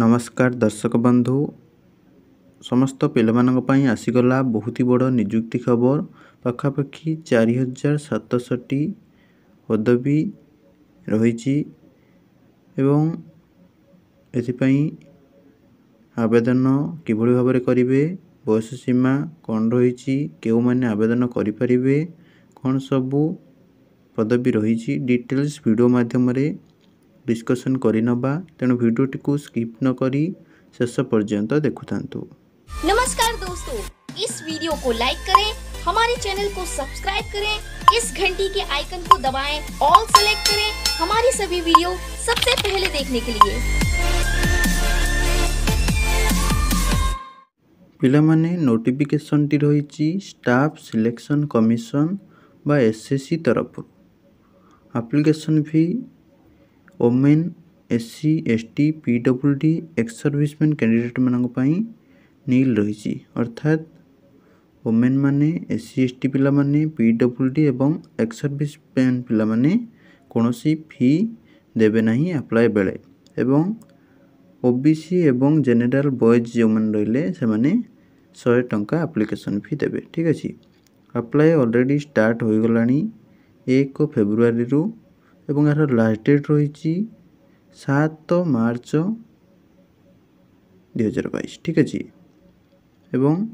ନମସ୍କାର ଦର୍ଶକ ବନ୍ଧୁ ସମସ୍ତ ପିଲାମାନଙ୍କ ପାଇଁ ଆସିଗଲା ବହୁତ ବଡ଼ ନିଯୁକ୍ତି ଖବର ପାଖାପାଖି ଚାରି ହଜାର ସାତଶହଟି ପଦବୀ ରହିଛି ଏବଂ ଏଥିପାଇଁ ଆବେଦନ କିଭଳି ଭାବରେ କରିବେ ବୟସ ସୀମା କ'ଣ ରହିଛି କେଉଁମାନେ ଆବେଦନ କରିପାରିବେ କ'ଣ ସବୁ ପଦବୀ ରହିଛି ଡିଟେଲ୍ସ ଭିଡ଼ିଓ ମାଧ୍ୟମରେ डिस्कसन करवा तेणु भिडटी को स्कीप नक शेष पर्यटन देखु था नमस्कार दोस्तों इस वीडियो को लाइक करें हमारे चैनल को सब्सक्राइब करें इस घंटी के आइकन को दबाएं ऑल सेलेक्ट करें हमारी सभी वीडियो सबसे पहले देखने के लिए पाने नोटिफिकेशन टी रही स्टाफ सिलेक्शन कमिशन बा एसएससी तरफ एप्लीकेशन फी ओमेन S C S T PW D ex serviceman candidate मानी नील रही अर्थात ओमेन मैंने एस सी एस टी पाने पिडब्ल्यू डी एक्स सर्विसमैन पाने कौन सी फी देना आप्लाय बेले ओबीसी एवं जनरल बॉयज जो मैंने रेले से शहे टाँचा आप्लिकेसन फी देवे ठीक अच्छे अप्लाय अलरेडी स्टार्ट हो गला एक फेब्रुआर ଏବଂ ଏହାର ଲାଷ୍ଟ ଡେଟ୍ ରହିଛି ସାତ ମାର୍ଚ୍ଚ ଦୁଇହଜାର ବାଇଶ ଠିକ୍ ଅଛି ଏବଂ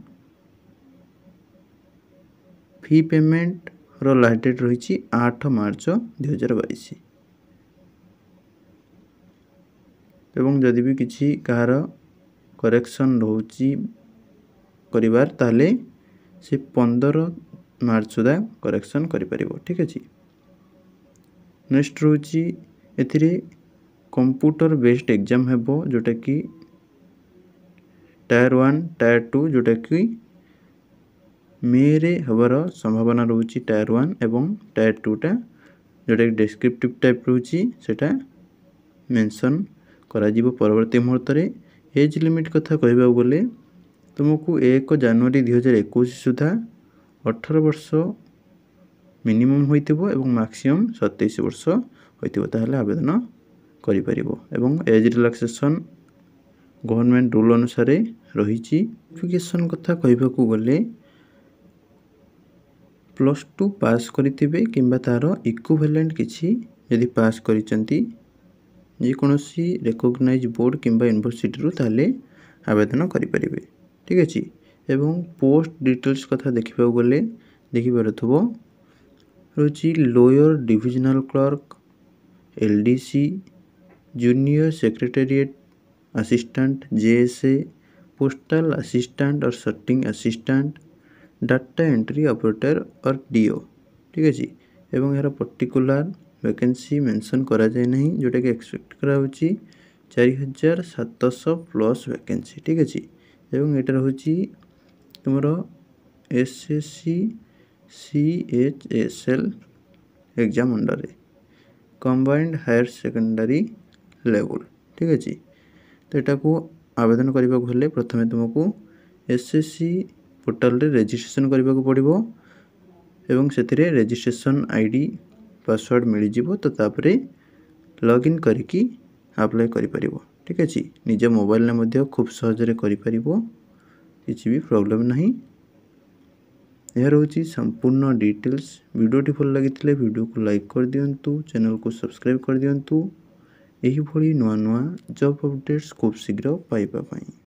ଫି ପେମେଣ୍ଟର ଲାଷ୍ଟ ଡେଟ୍ ରହିଛି ଆଠ ମାର୍ଚ୍ଚ ଦୁଇହଜାର ବାଇଶ ଏବଂ ଯଦି ବି କିଛି କାହାର କରେକ୍ସନ୍ ରହୁଛି କରିବାର ତାହେଲେ ସେ ପନ୍ଦର ମାର୍ଚ୍ଚ ସୁଦ୍ଧା କରେକ୍ସନ୍ କରିପାରିବ ଠିକ୍ ଅଛି ନେକ୍ସଟ ରହୁଛି ଏଥିରେ କମ୍ପ୍ୟୁଟର ବେସ୍ଡ ଏକ୍ଜାମ୍ ହେବ ଯେଉଁଟାକି ଟାୟାର ୱାନ୍ ଟାୟାର ଟୁ ଯେଉଁଟାକି ମେରେ ହେବାର ସମ୍ଭାବନା ରହୁଛି ଟାୟାର ୱାନ୍ ଏବଂ ଟାୟାର ଟୁଟା ଯେଉଁଟାକି ଡେସ୍କ୍ରିପ୍ଟିଭ ଟାଇପ୍ ରହୁଛି ସେଇଟା ମେନସନ୍ କରାଯିବ ପରବର୍ତ୍ତୀ ମୁହୂର୍ତ୍ତରେ ଏଜ୍ ଲିମିଟ୍ କଥା କହିବାକୁ ଗଲେ ତୁମକୁ ଏକ ଜାନୁଆରୀ ଦୁଇହଜାର ଏକୋଇଶ ସୁଦ୍ଧା ଅଠର ବର୍ଷ ମିନିମମ୍ ହୋଇଥିବ ଏବଂ ମ୍ୟାକ୍ସିମମ୍ ସତେଇଶ ବର୍ଷ ହୋଇଥିବ ତାହେଲେ ଆବେଦନ କରିପାରିବ ଏବଂ ଏଜ୍ ରିଲାକ୍ସେସନ୍ ଗଭର୍ଣ୍ଣମେଣ୍ଟ ରୁଲ୍ ଅନୁସାରେ ରହିଛି ଏଜୁକେସନ୍ କଥା କହିବାକୁ ଗଲେ ପ୍ଲସ୍ ଟୁ ପାସ୍ କରିଥିବେ କିମ୍ବା ତା'ର ଇକ୍ୱିଭାଲେଣ୍ଟ କିଛି ଯଦି ପାସ୍ କରିଛନ୍ତି ଯେକୌଣସି ରେକଗ୍ନାଇଜ୍ ବୋର୍ଡ଼ କିମ୍ବା ୟୁନିଭର୍ସିଟିରୁ ତାହେଲେ ଆବେଦନ କରିପାରିବେ ଠିକ୍ ଅଛି ଏବଂ ପୋଷ୍ଟ ଡିଟେଲ୍ସ କଥା ଦେଖିବାକୁ ଗଲେ ଦେଖିପାରୁଥିବ ହେଉଛି lower divisional clerk L D C junior secretariat assistant J S A postal assistant और sorting assistant data entry operator और डीओ ठीक अच्छे एवं यार पर्टिकुलर वैकेंसी मेंशन करा जाए नहीं जोटा कि एक्सपेक्ट करा होची 4700 प्लस वैकेंसी ठीक अच्छे एवं एटा S S C C H S L exam অন্ডারে কম্বাইন্ড হায়ার সেকেন্ডারি লেভেল ঠিক আছে তো এটাକୁ আবেদন କରିବାକୁ ହେଲେ ପ୍ରଥମେ ତୁମକୁ ଏସ୍ଏସ୍ସି ପୋର୍ଟାଲରେ ରେଜିଷ୍ଟ୍ରେସନ୍ କରିବାକୁ ପଡ଼ିବ ଏବଂ ସେଥିରେ ରେଜିଷ୍ଟ୍ରେସନ୍ ଆଇ ଡ଼ି ପାସୱାର୍ଡ଼ ମିଳିଯିବ ତ ତାପରେ ଲଗ୍ଇନ୍ କରିକି ଆପ୍ଲାଏ କରିପାରିବ ଠିକ୍ ଅଛି ନିଜ ମୋବାଇଲରେ ମଧ୍ୟ ଖୁବ୍ ସହଜରେ କରିପାରିବ କିଛି ବି ପ୍ରୋବ୍ଲେମ୍ ନାହିଁ ଏହା ରହୁଛି ସମ୍ପୂର୍ଣ୍ଣ ଡିଟେଲ୍ସ ଭିଡ଼ିଓଟି ଭଲ ଲାଗିଥିଲେ ଭିଡ଼ିଓକୁ ଲାଇକ୍ କରିଦିଅନ୍ତୁ ଚ୍ୟାନେଲକୁ ସବସ୍କ୍ରାଇବ୍ କରିଦିଅନ୍ତୁ ଏହିଭଳି ନୂଆ ନୂଆ ଜବ୍ ଅପଡ଼େଟ୍ସ ଖୁବ୍ ଶୀଘ୍ର ପାଇବା ପାଇଁ